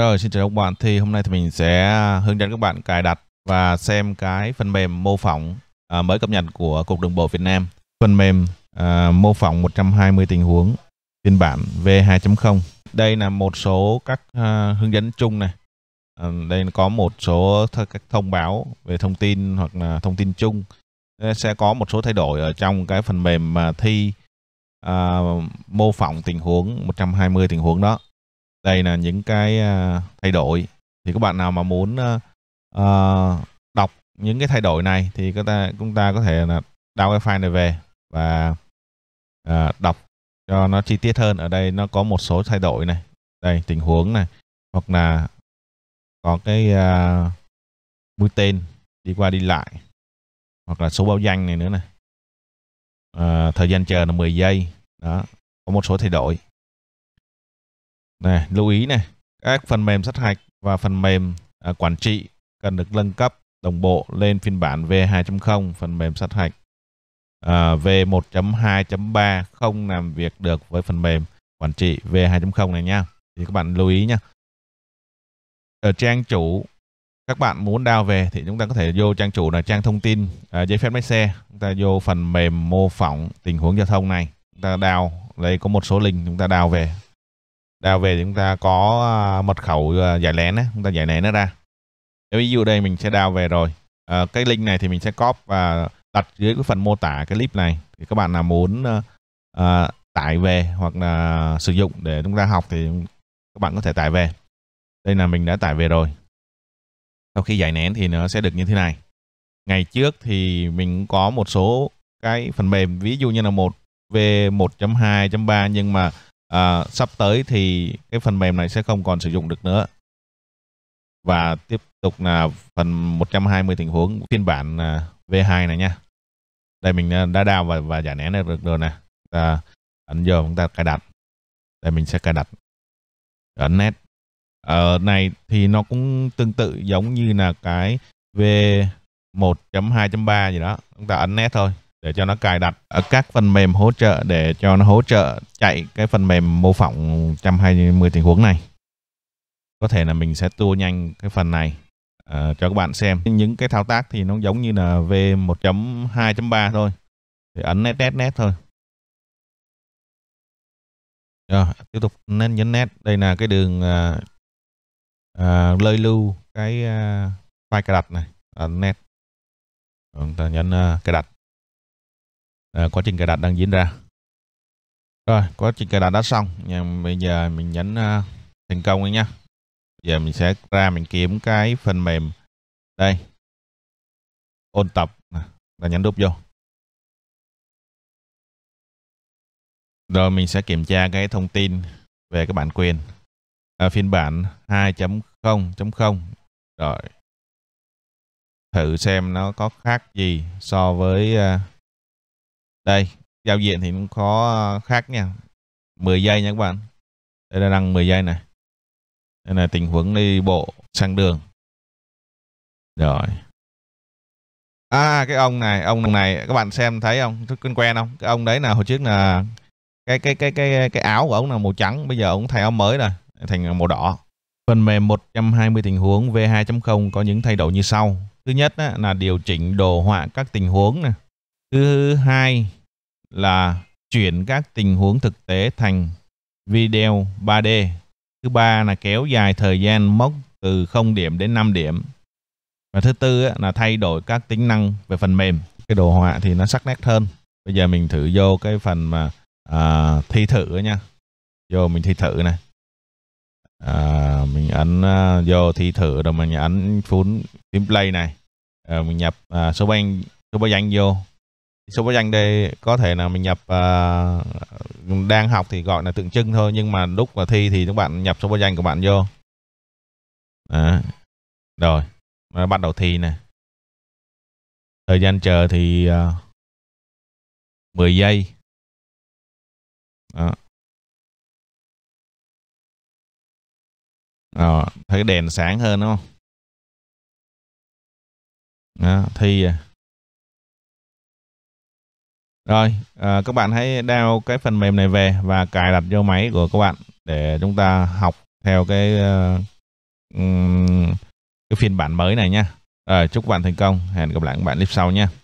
Rồi, xin chào các bạn. Thì hôm nay thì mình sẽ hướng dẫn các bạn cài đặt và xem cái phần mềm mô phỏng à, mới cập nhật của Cục Đường bộ Việt Nam. Phần mềm à, mô phỏng 120 tình huống phiên bản V2.0. Đây là một số các à, hướng dẫn chung này. À, đây có một số th các thông báo về thông tin hoặc là thông tin chung. Sẽ có một số thay đổi ở trong cái phần mềm mà thi à, mô phỏng tình huống 120 tình huống đó đây là những cái à, thay đổi thì các bạn nào mà muốn uh, đọc những cái thay đổi này thì chúng ta chúng ta có thể là download cái file này về và uh, đọc cho nó chi tiết hơn ở đây nó có một số thay đổi này đây tình huống này hoặc là có cái uh, mũi tên đi qua đi lại hoặc là số báo danh này nữa này à, thời gian chờ là 10 giây đó có một số thay đổi này, lưu ý này, các phần mềm sát hạch và phần mềm à, quản trị cần được nâng cấp đồng bộ lên phiên bản V2.0 phần mềm sát hạch. À, V1.2.3 không làm việc được với phần mềm quản trị V2.0 này nha. Thì các bạn lưu ý nha. Ở trang chủ các bạn muốn đào về thì chúng ta có thể vô trang chủ là trang thông tin à, giấy phép lái xe chúng ta vô phần mềm mô phỏng tình huống giao thông này chúng ta đào lấy có một số link chúng ta đào về đào về chúng ta có à, mật khẩu à, giải lén á chúng ta giải lén nó ra ví dụ đây mình sẽ đào về rồi à, cái link này thì mình sẽ copy và đặt dưới cái phần mô tả cái clip này thì các bạn nào muốn à, à, tải về hoặc là sử dụng để chúng ta học thì các bạn có thể tải về đây là mình đã tải về rồi sau khi giải nén thì nó sẽ được như thế này ngày trước thì mình có một số cái phần mềm ví dụ như là một v 1.2.3 nhưng mà à, sắp tới thì cái phần mềm này sẽ không còn sử dụng được nữa và tiếp tục là phần 120 tình huống phiên bản à, V2 này nha đây mình à, đã đào và, và giải nén được rồi nè ta ấn giờ chúng ta cài đặt đây mình sẽ cài đặt ấn net ở này thì nó cũng tương tự giống như là cái V1.2.3 gì đó chúng ta ấn net thôi để cho nó cài đặt ở các phần mềm hỗ trợ để cho nó hỗ trợ chạy cái phần mềm mô phỏng 120 tình huống này. Có thể là mình sẽ tua nhanh cái phần này uh, cho các bạn xem. Những cái thao tác thì nó giống như là V1.2.3 thôi. Thì ấn nét nét nét thôi. Rồi, tiếp tục nên nhấn nét. Đây là cái đường uh, uh, lơi lưu cái uh, file cài đặt này. Ấn nét. Chúng ta nhấn uh, cài đặt à, quá trình cài đặt đang diễn ra rồi quá trình cài đặt đã xong nhưng bây giờ mình nhấn uh, thành công đi nhá giờ mình sẽ ra mình kiếm cái phần mềm đây ôn tập là nhấn đúp vô rồi mình sẽ kiểm tra cái thông tin về cái bản quyền à, phiên bản 2.0.0 rồi thử xem nó có khác gì so với uh, đây giao diện thì cũng có khác nha 10 giây nha các bạn đây là đăng 10 giây này đây là tình huống đi bộ sang đường rồi à cái ông này ông này các bạn xem thấy không quen quen không cái ông đấy là hồi trước là cái cái cái cái cái áo của ông là màu trắng bây giờ ông thay áo mới rồi thành màu đỏ phần mềm 120 tình huống V2.0 có những thay đổi như sau thứ nhất á, là điều chỉnh đồ họa các tình huống này Thứ hai là chuyển các tình huống thực tế thành video 3D. Thứ ba là kéo dài thời gian mốc từ 0 điểm đến 5 điểm. Và thứ tư là thay đổi các tính năng về phần mềm. Cái đồ họa thì nó sắc nét hơn. Bây giờ mình thử vô cái phần mà à, thi thử nha. Vô mình thi thử này. À, mình ấn uh, vô thi thử rồi mình ấn phún phím play này. À, mình nhập à, số banh số báo danh vô Super danh đây có thể là mình nhập uh, đang học thì gọi là tượng trưng thôi nhưng mà lúc mà thi thì các bạn nhập super danh của bạn vô. Đó. Rồi, Nó bắt đầu thi này Thời gian chờ thì uh, à, 10 giây. Đó. Đó, thấy đèn sáng hơn đúng không? Đó, thi à. Rồi, à, các bạn hãy download cái phần mềm này về và cài đặt vô máy của các bạn để chúng ta học theo cái uh, cái phiên bản mới này nha. Rồi, chúc các bạn thành công. Hẹn gặp lại các bạn clip sau nha.